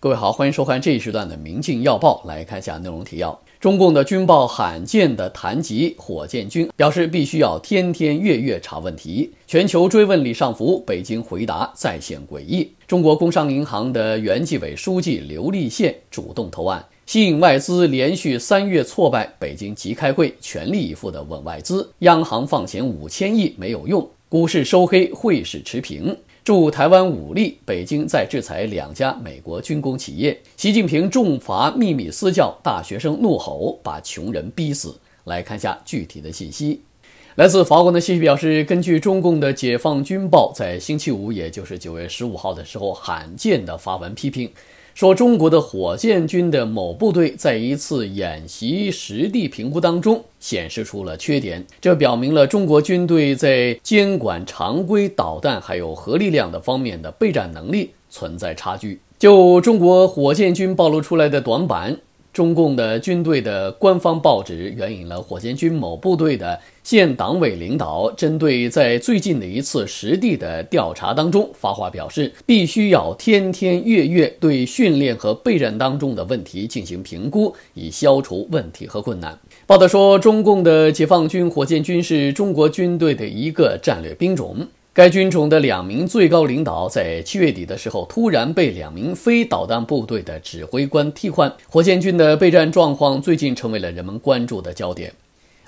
各位好，欢迎收看这一时段的《明镜要报》，来看一下内容提要。中共的军报罕见的谈及火箭军，表示必须要天天、月月查问题。全球追问李尚福，北京回答再现诡异。中国工商银行的原纪委书记刘立宪主动投案，吸引外资连续三月挫败，北京即开会，全力以赴的稳外资。央行放钱五千亿没有用，股市收黑，汇市持平。驻台湾武力，北京在制裁两家美国军工企业。习近平重罚秘密私教，大学生怒吼把穷人逼死。来看一下具体的信息。来自法国的信息表示，根据中共的解放军报，在星期五，也就是九月十五号的时候，罕见的发文批评。说中国的火箭军的某部队在一次演习实地评估当中显示出了缺点，这表明了中国军队在监管常规导弹还有核力量的方面的备战能力存在差距。就中国火箭军暴露出来的短板。中共的军队的官方报纸援引了火箭军某部队的现党委领导，针对在最近的一次实地的调查当中发话表示，必须要天天月月对训练和备战当中的问题进行评估，以消除问题和困难。报道说，中共的解放军火箭军是中国军队的一个战略兵种。该军种的两名最高领导在七月底的时候突然被两名非导弹部队的指挥官替换，火箭军的备战状况最近成为了人们关注的焦点。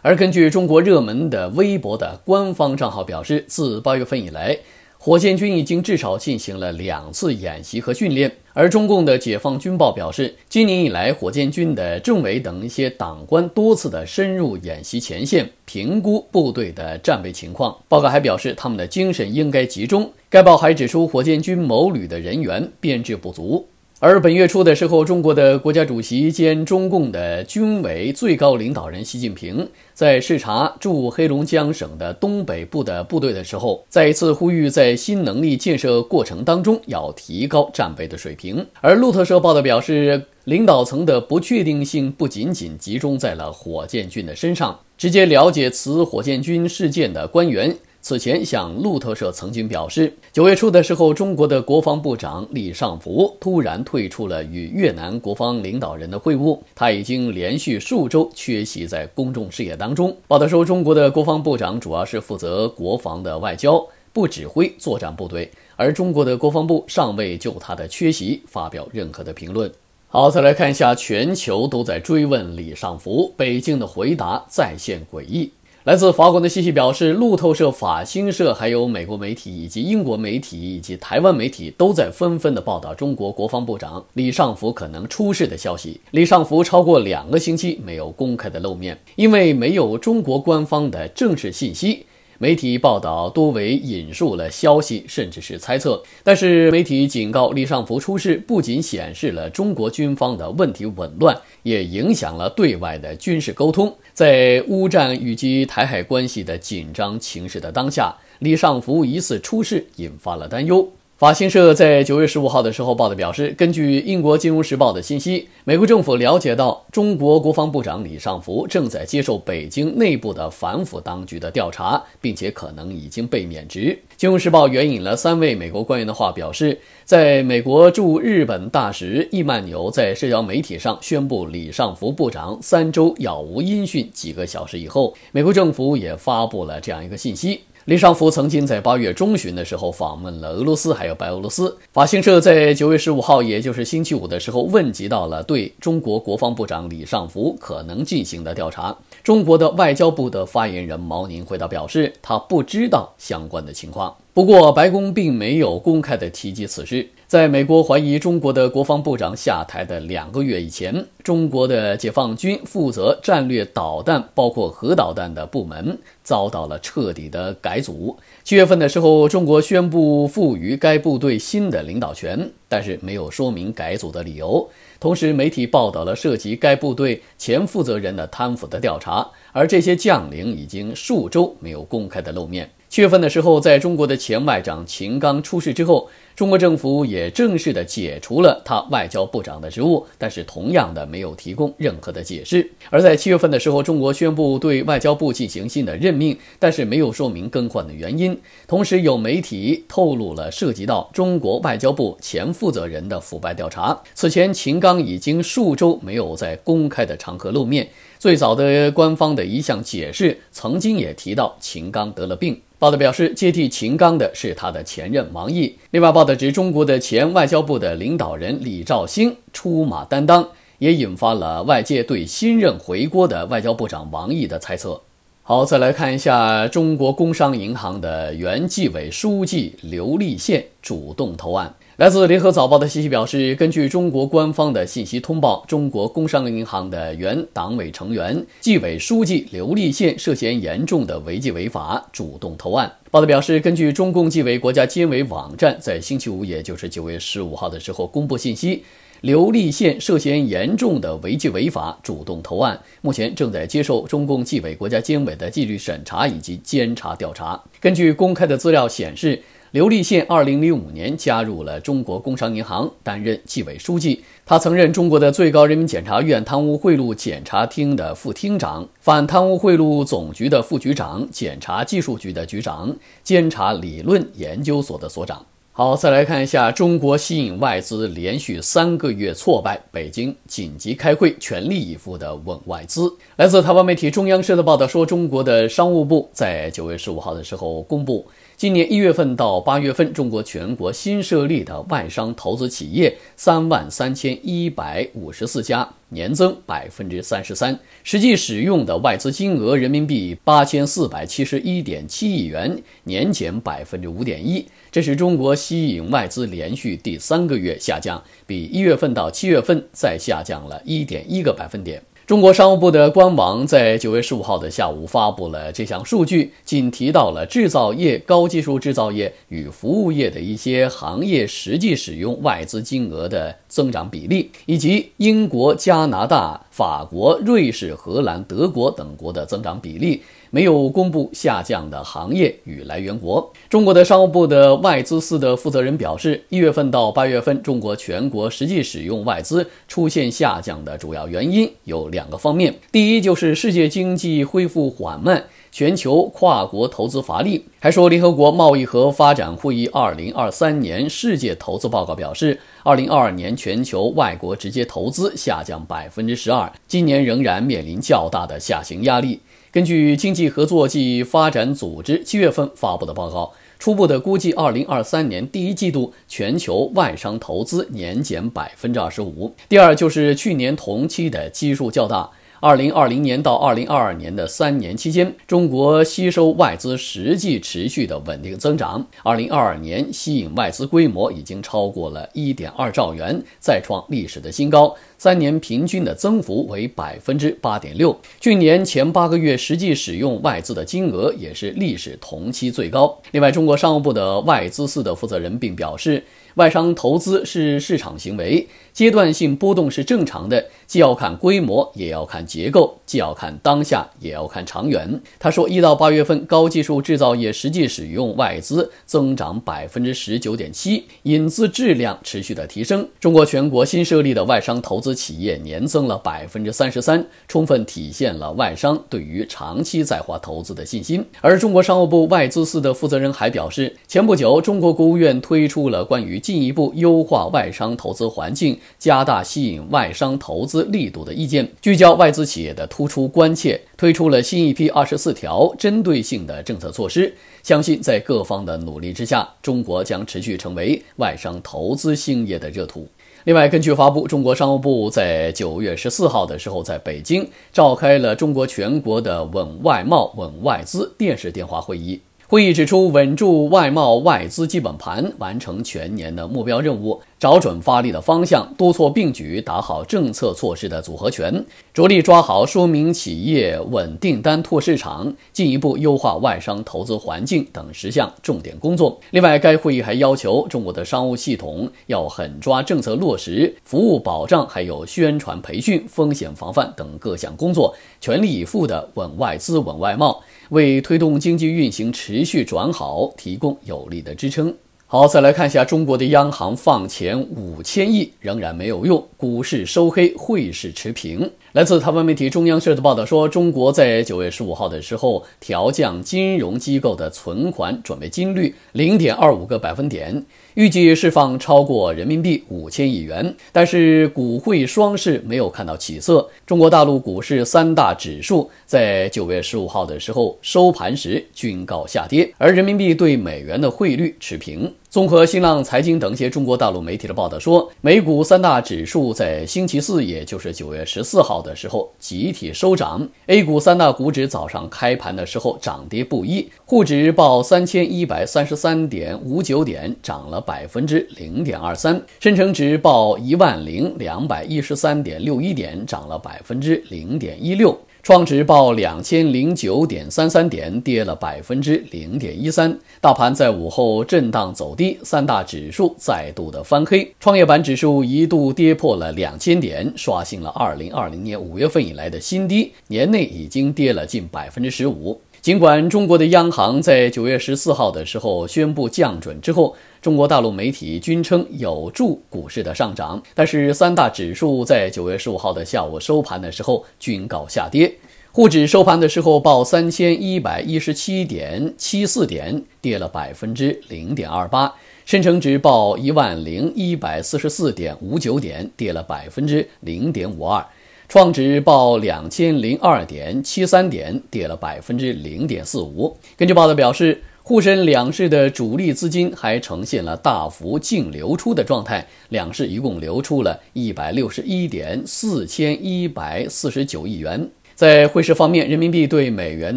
而根据中国热门的微博的官方账号表示，自八月份以来。火箭军已经至少进行了两次演习和训练，而中共的解放军报表示，今年以来，火箭军的政委等一些党官多次的深入演习前线，评估部队的战备情况。报告还表示，他们的精神应该集中。该报还指出，火箭军某旅的人员编制不足。而本月初的时候，中国的国家主席兼中共的军委最高领导人习近平在视察驻黑龙江省的东北部的部队的时候，再一次呼吁在新能力建设过程当中要提高战备的水平。而路透社报道表示，领导层的不确定性不仅仅集中在了火箭军的身上，直接了解此火箭军事件的官员。此前，向路透社曾经表示，九月初的时候，中国的国防部长李尚福突然退出了与越南国防领导人的会晤。他已经连续数周缺席在公众视野当中。报道说，中国的国防部长主要是负责国防的外交，不指挥作战部队。而中国的国防部尚未就他的缺席发表任何的评论。好，再来看一下，全球都在追问李尚福，北京的回答再现诡异。来自法国的信息表示，路透社、法新社，还有美国媒体以及英国媒体以及台湾媒体都在纷纷的报道中国国防部长李尚福可能出事的消息。李尚福超过两个星期没有公开的露面，因为没有中国官方的正式信息，媒体报道多为引述了消息甚至是猜测。但是媒体警告李尚福出事，不仅显示了中国军方的问题紊乱，也影响了对外的军事沟通。在乌战以及台海关系的紧张情势的当下，李尚福疑似出事，引发了担忧。法新社在九月十五号的时候报的表示，根据英国金融时报的信息，美国政府了解到中国国防部长李尚福正在接受北京内部的反腐当局的调查，并且可能已经被免职。金融时报援引了三位美国官员的话表示，在美国驻日本大使易曼纽在社交媒体上宣布李尚福部长三周杳无音讯几个小时以后，美国政府也发布了这样一个信息。李尚福曾经在八月中旬的时候访问了俄罗斯，还有白俄罗斯。法新社在九月十五号，也就是星期五的时候，问及到了对中国国防部长李尚福可能进行的调查。中国的外交部的发言人毛宁回答表示，他不知道相关的情况。不过，白宫并没有公开的提及此事。在美国怀疑中国的国防部长下台的两个月以前，中国的解放军负责战略导弹，包括核导弹的部门遭到了彻底的改组。七月份的时候，中国宣布赋予该部队新的领导权，但是没有说明改组的理由。同时，媒体报道了涉及该部队前负责人的贪腐的调查，而这些将领已经数周没有公开的露面。七月份的时候，在中国的前外长秦刚出事之后，中国政府也正式的解除了他外交部长的职务，但是同样的没有提供任何的解释。而在七月份的时候，中国宣布对外交部进行新的任命，但是没有说明更换的原因。同时，有媒体透露了涉及到中国外交部前负责人的腐败调查。此前，秦刚已经数周没有在公开的场合露面。最早的官方的一项解释曾经也提到秦刚得了病。报道表示，接替秦刚的是他的前任王毅。另外，报道指中国的前外交部的领导人李肇星出马担当，也引发了外界对新任回国的外交部长王毅的猜测。好，再来看一下中国工商银行的原纪委书记刘立宪主动投案。来自联合早报的信息表示，根据中国官方的信息通报，中国工商银行的原党委成员、纪委书记刘立宪涉嫌严重的违纪违法，主动投案。报道表示，根据中共纪委、国家监委网站在星期五，也就是九月十五号的时候公布信息，刘立宪涉嫌严重的违纪违法，主动投案，目前正在接受中共纪委、国家监委的纪律审查以及监察调查。根据公开的资料显示。刘立宪二零零五年加入了中国工商银行，担任纪委书记。他曾任中国的最高人民检察院贪污贿赂检察厅的副厅长、反贪污贿赂总局的副局长、检察技术局的局长、监察理论研究所的所长。好，再来看一下中国吸引外资连续三个月挫败，北京紧急开会，全力以赴的稳外资。来自台湾媒体中央社的报道说，中国的商务部在九月十五号的时候公布。今年一月份到八月份，中国全国新设立的外商投资企业三万三千一百五十四家，年增百分之三十三；实际使用的外资金额人民币八千四百七十一点七亿元，年减百分之五点一。这是中国吸引外资连续第三个月下降，比一月份到七月份再下降了一点一个百分点。中国商务部的官网在九月十五号的下午发布了这项数据，仅提到了制造业、高技术制造业与服务业的一些行业实际使用外资金额的增长比例，以及英国、加拿大、法国、瑞士、荷兰、德国等国的增长比例。没有公布下降的行业与来源国。中国的商务部的外资司的负责人表示，一月份到八月份，中国全国实际使用外资出现下降的主要原因有两个方面：第一，就是世界经济恢复缓慢，全球跨国投资乏力。还说，联合国贸易和发展会议2023年世界投资报告表示，2022年全球外国直接投资下降12%，今年仍然面临较大的下行压力。根据经济合作暨发展组织七月份发布的报告，初步的估计，二零二三年第一季度全球外商投资年减百分之二十五。第二，就是去年同期的基数较大。二零二零年到二零二二年的三年期间，中国吸收外资实际持续的稳定增长。二零二二年吸引外资规模已经超过了一点二兆元，再创历史的新高。三年平均的增幅为百分之八点六。去年前八个月实际使用外资的金额也是历史同期最高。另外，中国商务部的外资司的负责人并表示，外商投资是市场行为，阶段性波动是正常的，既要看规模，也要看。结构既要看当下，也要看长远。他说，一到八月份，高技术制造业实际使用外资增长百分之十九点七，引资质量持续的提升。中国全国新设立的外商投资企业年增了百分之三十三，充分体现了外商对于长期在华投资的信心。而中国商务部外资司的负责人还表示，前不久，中国国务院推出了关于进一步优化外商投资环境、加大吸引外商投资力度的意见，聚焦外资。企业的突出关切，推出了新一批二十四条针对性的政策措施。相信在各方的努力之下，中国将持续成为外商投资兴业的热土。另外，根据发布，中国商务部在九月十四号的时候，在北京召开了中国全国的稳外贸、稳外资电视电话会议。会议指出，稳住外贸外资基本盘，完成全年的目标任务。找准发力的方向，多措并举打好政策措施的组合拳，着力抓好说明企业稳订单拓市场，进一步优化外商投资环境等十项重点工作。另外，该会议还要求，中国的商务系统要狠抓政策落实、服务保障，还有宣传培训、风险防范等各项工作，全力以赴地稳外资、稳外贸，为推动经济运行持续转好提供有力的支撑。好，再来看一下中国的央行放钱五千亿仍然没有用，股市收黑，汇市持平。来自台湾媒体中央社的报道说，中国在九月十五号的时候调降金融机构的存款准备金率零点二五个百分点，预计释放超过人民币五千亿元，但是股汇双市没有看到起色。中国大陆股市三大指数在九月十五号的时候收盘时均告下跌，而人民币对美元的汇率持平。综合新浪财经等一些中国大陆媒体的报道说，美股三大指数在星期四，也就是九月十四号的时候集体收涨。A 股三大股指早上开盘的时候涨跌不一，沪指报三千一百三十三点五九点，涨了百分之零点二三；深成指报一万零两百一十三点六一点，涨了百分之零点一六。创指报两千零九点三三点，跌了百分之零点一三。大盘在午后震荡走低，三大指数再度的翻黑。创业板指数一度跌破了两千点，刷新了二零二零年五月份以来的新低，年内已经跌了近百分之十五。尽管中国的央行在九月十四号的时候宣布降准之后，中国大陆媒体均称有助股市的上涨，但是三大指数在九月十五号的下午收盘的时候均告下跌。沪指收盘的时候报三千一百一十七点七四点，跌了百分之零点二八；深成指报一万零一百四十四点五九点，跌了百分之零点五二。创指报两千零二点七三点，跌了百分之零点四五。根据报道表示，沪深两市的主力资金还呈现了大幅净流出的状态，两市一共流出了一百六十一点四千一百四十九亿元。在汇市方面，人民币对美元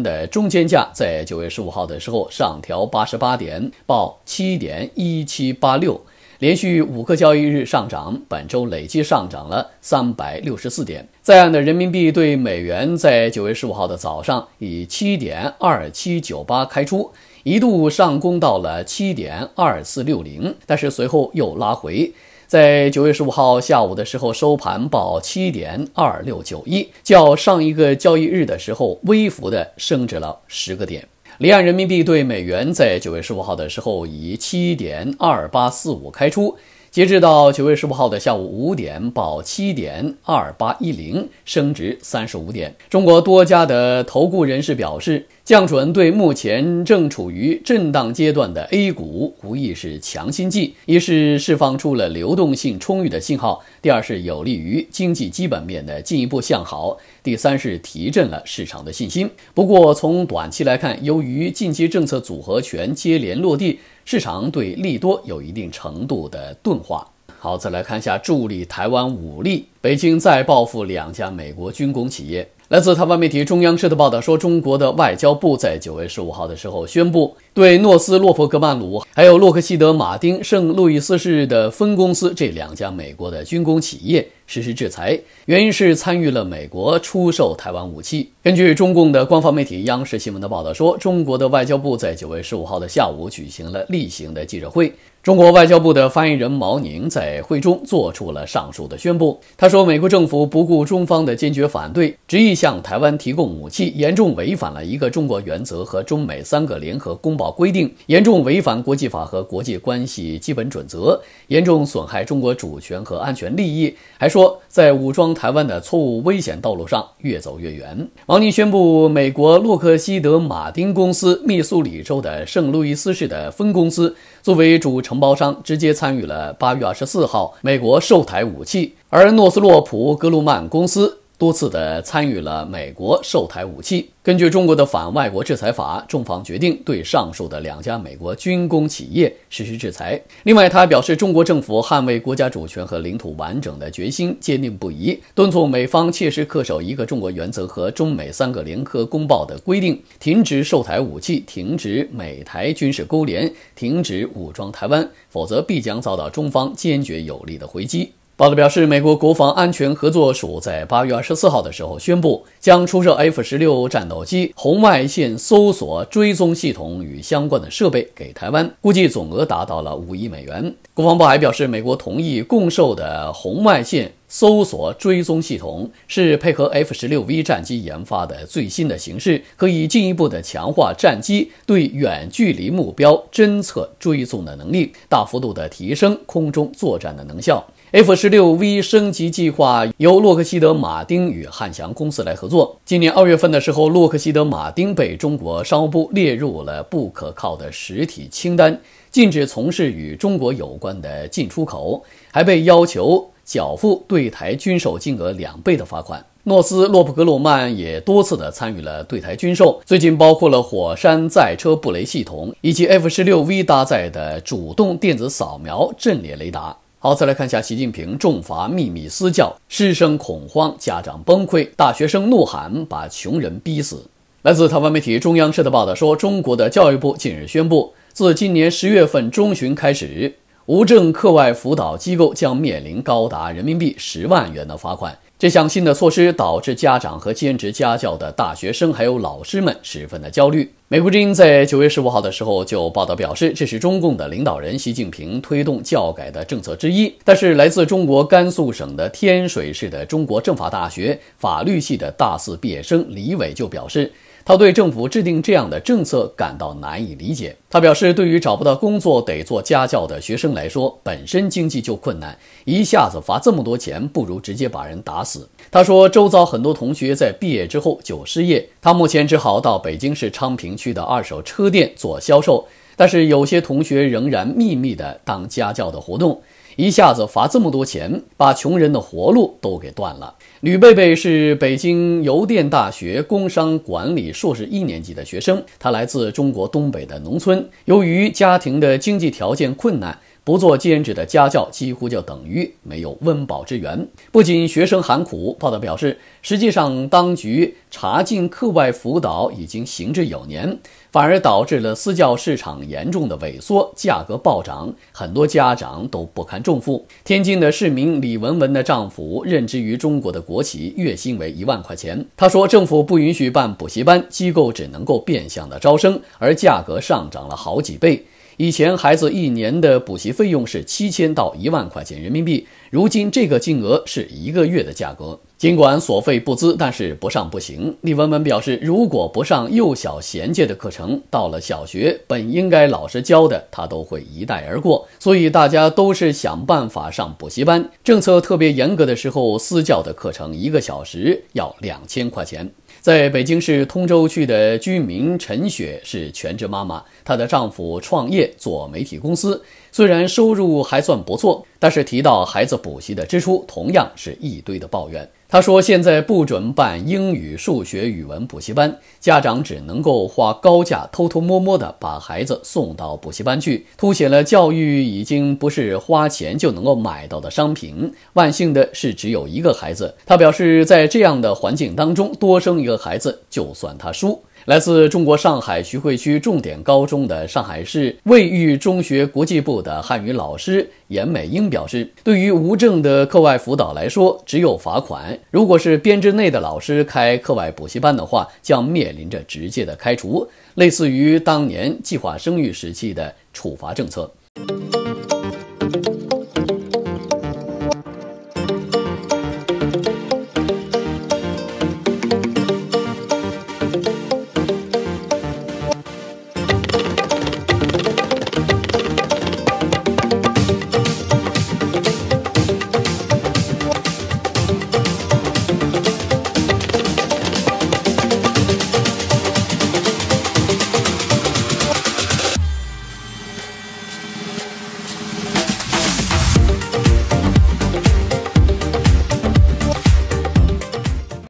的中间价在九月十五号的时候上调八十八点，报七点一七八六。连续五个交易日上涨，本周累计上涨了三百六十四点。在岸的人民币对美元在九月十五号的早上以七点二七九八开出，一度上攻到了七点二四六零，但是随后又拉回。在九月十五号下午的时候收盘报七点二六九一，较上一个交易日的时候微幅的升值了十个点。离岸人民币对美元在九月十五号的时候以七点二八四五开出。截止到九月十五号的下午五点，报七点二八一零，升值三十五点。中国多家的投顾人士表示，降准对目前正处于震荡阶段的 A 股无疑是强心剂。一是释放出了流动性充裕的信号，第二是有利于经济基本面的进一步向好，第三是提振了市场的信心。不过，从短期来看，由于近期政策组合拳接连落地。市场对利多有一定程度的钝化。好，再来看一下助力台湾武力，北京再报复两家美国军工企业。来自台湾媒体中央社的报道说，中国的外交部在九月十五号的时候宣布，对诺斯洛夫格曼鲁还有洛克希德马丁圣路易斯市的分公司这两家美国的军工企业。实施制裁，原因是参与了美国出售台湾武器。根据中共的官方媒体央视新闻的报道说，中国的外交部在九月十五号的下午举行了例行的记者会。中国外交部的发言人毛宁在会中做出了上述的宣布。他说，美国政府不顾中方的坚决反对，执意向台湾提供武器，严重违反了一个中国原则和中美三个联合公报规定，严重违反国际法和国际关系基本准则，严重损害中国主权和安全利益。还说，在武装台湾的错误危险道路上越走越远。毛宁宣布，美国洛克希德·马丁公司密苏里州的圣路易斯市的分公司作为主承。承包商直接参与了八月二十四号美国售台武器，而诺斯洛普·格鲁曼公司。多次的参与了美国售台武器。根据中国的反外国制裁法，中方决定对上述的两家美国军工企业实施制裁。另外，他表示，中国政府捍卫国家主权和领土完整的决心坚定不移，敦促美方切实恪守一个中国原则和中美三个联合公报的规定，停止售台武器，停止美台军事勾连，停止武装台湾，否则必将遭到中方坚决有力的回击。报道表示，美国国防安全合作署在八月二十四号的时候宣布，将出售 F 十六战斗机红外线搜索追踪系统与相关的设备给台湾，估计总额达到了五亿美元。国防部还表示，美国同意共售的红外线搜索追踪系统是配合 F 十六 V 战机研发的最新的形式，可以进一步的强化战机对远距离目标侦测追踪的能力，大幅度的提升空中作战的能效。F-16V 升级计划由洛克希德·马丁与汉翔公司来合作。今年二月份的时候，洛克希德·马丁被中国商务部列入了不可靠的实体清单，禁止从事与中国有关的进出口，还被要求缴付对台军售金额两倍的罚款。诺斯洛普·格鲁曼也多次的参与了对台军售，最近包括了火山载车布雷系统以及 F-16V 搭载的主动电子扫描阵列雷达。好，再来看一下习近平重罚秘密私教，师生恐慌，家长崩溃，大学生怒喊把穷人逼死。来自台湾媒体中央社的报道说，中国的教育部近日宣布，自今年十月份中旬开始，无证课外辅导机构将面临高达人民币十万元的罚款。这项新的措施导致家长和兼职家教的大学生，还有老师们十分的焦虑。美国之音在九月十五号的时候就报道表示，这是中共的领导人习近平推动教改的政策之一。但是，来自中国甘肃省的天水市的中国政法大学法律系的大四毕业生李伟就表示。他对政府制定这样的政策感到难以理解。他表示，对于找不到工作得做家教的学生来说，本身经济就困难，一下子罚这么多钱，不如直接把人打死。他说，周遭很多同学在毕业之后就失业，他目前只好到北京市昌平区的二手车店做销售，但是有些同学仍然秘密的当家教的活动。一下子罚这么多钱，把穷人的活路都给断了。吕贝贝是北京邮电大学工商管理硕士一年级的学生，他来自中国东北的农村，由于家庭的经济条件困难。不做兼职的家教几乎就等于没有温饱之源。不仅学生喊苦，报道表示，实际上当局查禁课外辅导已经行之有年，反而导致了私教市场严重的萎缩，价格暴涨，很多家长都不堪重负。天津的市民李文文的丈夫任职于中国的国企，月薪为一万块钱。他说，政府不允许办补习班，机构只能够变相的招生，而价格上涨了好几倍。以前孩子一年的补习费用是七千到一万块钱人民币，如今这个金额是一个月的价格。尽管所费不资，但是不上不行。李文文表示，如果不上幼小衔接的课程，到了小学本应该老师教的，他都会一带而过。所以大家都是想办法上补习班。政策特别严格的时候，私教的课程一个小时要两千块钱。在北京市通州区的居民陈雪是全职妈妈，她的丈夫创业做媒体公司，虽然收入还算不错，但是提到孩子补习的支出，同样是一堆的抱怨。他说：“现在不准办英语、数学、语文补习班，家长只能够花高价偷偷摸摸的把孩子送到补习班去，凸显了教育已经不是花钱就能够买到的商品。万幸的是只有一个孩子，他表示在这样的环境当中，多生一个孩子就算他输。”来自中国上海徐汇区重点高中的上海市卫育中学国际部的汉语老师严美英表示：“对于无证的课外辅导来说，只有罚款；如果是编制内的老师开课外补习班的话，将面临着直接的开除，类似于当年计划生育时期的处罚政策。”